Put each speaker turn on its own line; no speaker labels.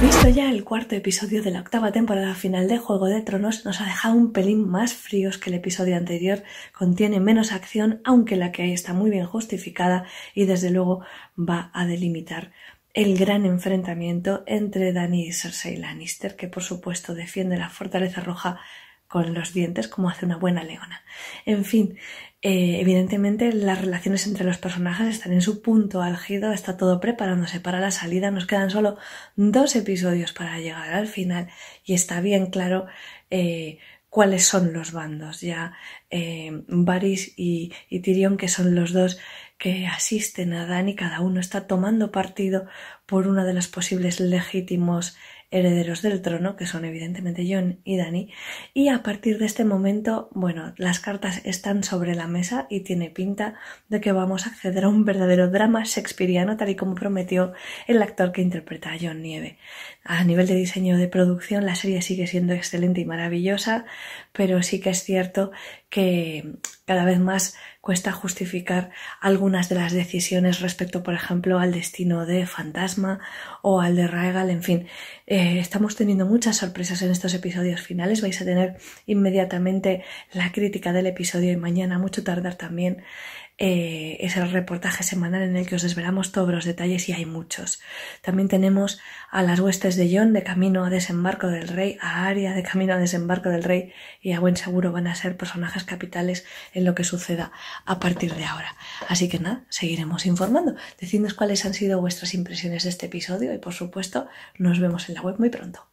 Visto ya el cuarto episodio de la octava temporada final de Juego de Tronos, nos ha dejado un pelín más fríos que el episodio anterior, contiene menos acción, aunque la que hay está muy bien justificada y desde luego va a delimitar el gran enfrentamiento entre Dany y Cersei Lannister, que por supuesto defiende la Fortaleza Roja con los dientes como hace una buena leona. En fin, eh, evidentemente las relaciones entre los personajes están en su punto álgido, está todo preparándose para la salida, nos quedan solo dos episodios para llegar al final y está bien claro eh, cuáles son los bandos. Ya Baris eh, y, y Tyrion, que son los dos que asisten a Dan y cada uno está tomando partido por una de las posibles legítimos herederos del trono, que son evidentemente John y Dani, y a partir de este momento, bueno, las cartas están sobre la mesa y tiene pinta de que vamos a acceder a un verdadero drama shakespeariano, tal y como prometió el actor que interpreta a John Nieve. A nivel de diseño de producción, la serie sigue siendo excelente y maravillosa, pero sí que es cierto que cada vez más cuesta justificar algunas de las decisiones respecto, por ejemplo, al destino de Fantasma o al de Raegal. en fin. Eh, estamos teniendo muchas sorpresas en estos episodios finales. Vais a tener inmediatamente la crítica del episodio y mañana, mucho tardar también, eh, es el reportaje semanal en el que os desvelamos todos los detalles y hay muchos. También tenemos a las huestes de John de camino a desembarco del rey, a Aria de camino a desembarco del rey y a buen seguro van a ser personajes capitales en lo que suceda a partir de ahora. Así que nada, seguiremos informando. Decidnos cuáles han sido vuestras impresiones de este episodio y por supuesto nos vemos en la web muy pronto.